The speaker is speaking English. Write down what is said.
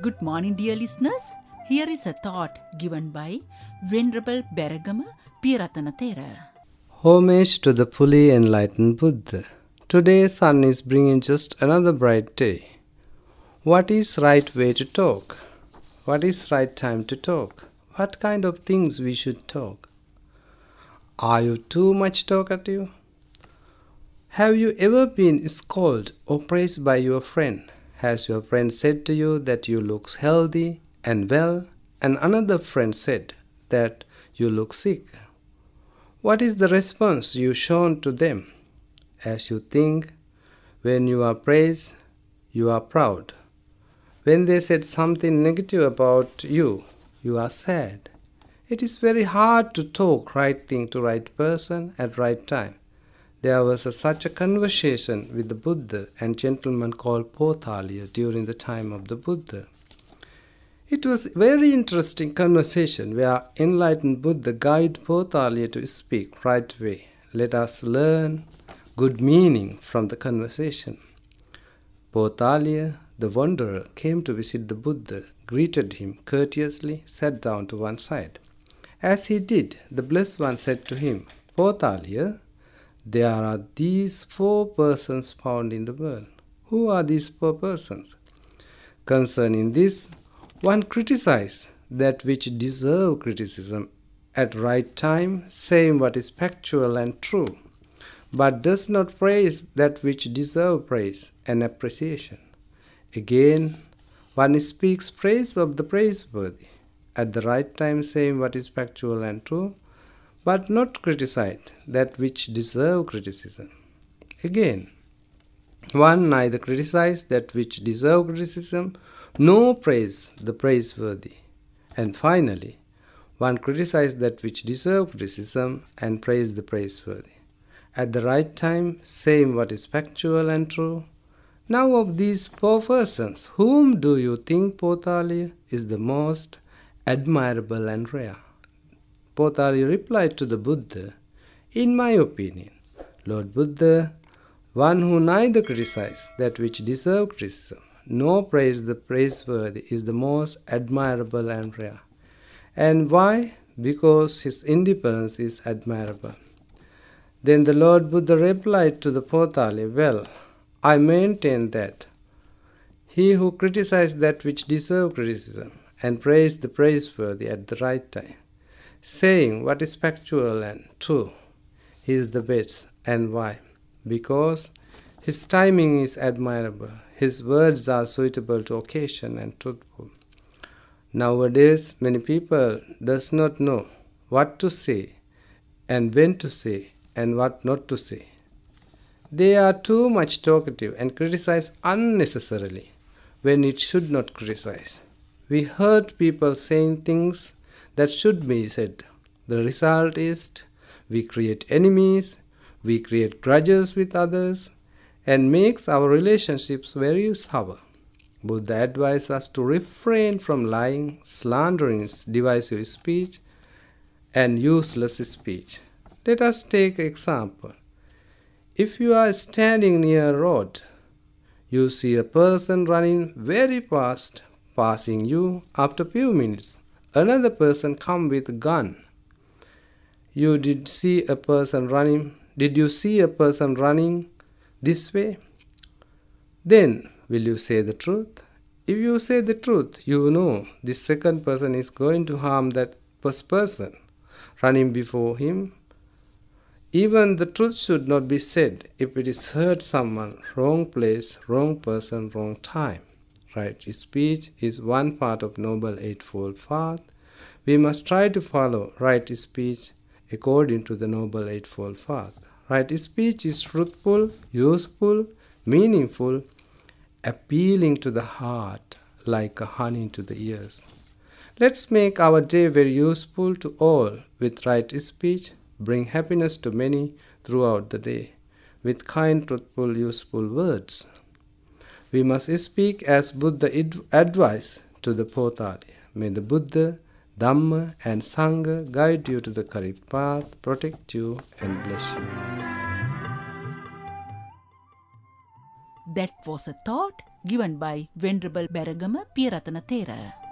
Good morning, dear listeners. Here is a thought given by Venerable Beragama Piratanatera. Homage to the fully enlightened Buddha. Today, sun is bringing just another bright day. What is right way to talk? What is right time to talk? What kind of things we should talk? Are you too much talkative? Have you ever been scolded or praised by your friend? Has your friend said to you that you look healthy and well, and another friend said that you look sick? What is the response you shown to them? As you think, when you are praised, you are proud. When they said something negative about you, you are sad. It is very hard to talk right thing to right person at right time. There was a, such a conversation with the Buddha and gentleman called Pothalia during the time of the Buddha. It was a very interesting conversation where enlightened Buddha guided Pothalia to speak right way. Let us learn good meaning from the conversation. Pothalia, the wanderer, came to visit the Buddha, greeted him courteously, sat down to one side. As he did, the Blessed One said to him, Pothalia, there are these four persons found in the world. Who are these four persons? Concerning this, one criticizes that which deserve criticism at right time, saying what is factual and true, but does not praise that which deserve praise and appreciation. Again, one speaks praise of the praiseworthy at the right time, saying what is factual and true, but not criticize that which deserve criticism. Again, one neither criticize that which deserve criticism, nor praise the praiseworthy. And finally, one criticize that which deserve criticism and praise the praiseworthy. At the right time, saying what is factual and true. Now of these four persons, whom do you think, Potali, is the most admirable and rare? Potali replied to the Buddha, In my opinion, Lord Buddha, one who neither criticizes that which deserves criticism nor praise the praiseworthy is the most admirable and rare. And why? Because his independence is admirable. Then the Lord Buddha replied to the Potali, Well, I maintain that he who criticizes that which deserves criticism and praise the praiseworthy at the right time saying what is factual and true. He is the best, and why? Because his timing is admirable, his words are suitable to occasion and truthful. Nowadays, many people does not know what to say and when to say and what not to say. They are too much talkative and criticize unnecessarily when it should not criticize. We heard people saying things that should be said. The result is we create enemies, we create grudges with others, and makes our relationships very sour. Buddha advised us to refrain from lying, slandering, divisive speech, and useless speech. Let us take example. If you are standing near a road, you see a person running very fast, passing you after few minutes another person come with a gun. You did see a person running. Did you see a person running this way? Then will you say the truth? If you say the truth, you know this second person is going to harm that first person running before him. Even the truth should not be said if it is hurt someone, wrong place, wrong person, wrong time right speech is one part of Noble Eightfold Path. We must try to follow right speech according to the Noble Eightfold Path. Right speech is truthful, useful, meaningful, appealing to the heart like honey to the ears. Let's make our day very useful to all with right speech, bring happiness to many throughout the day with kind, truthful, useful words we must speak as Buddha advice to the Potali. May the Buddha, Dhamma and Sangha guide you to the correct path, protect you and bless you. That was a thought given by Venerable Baragama Piratana Thera.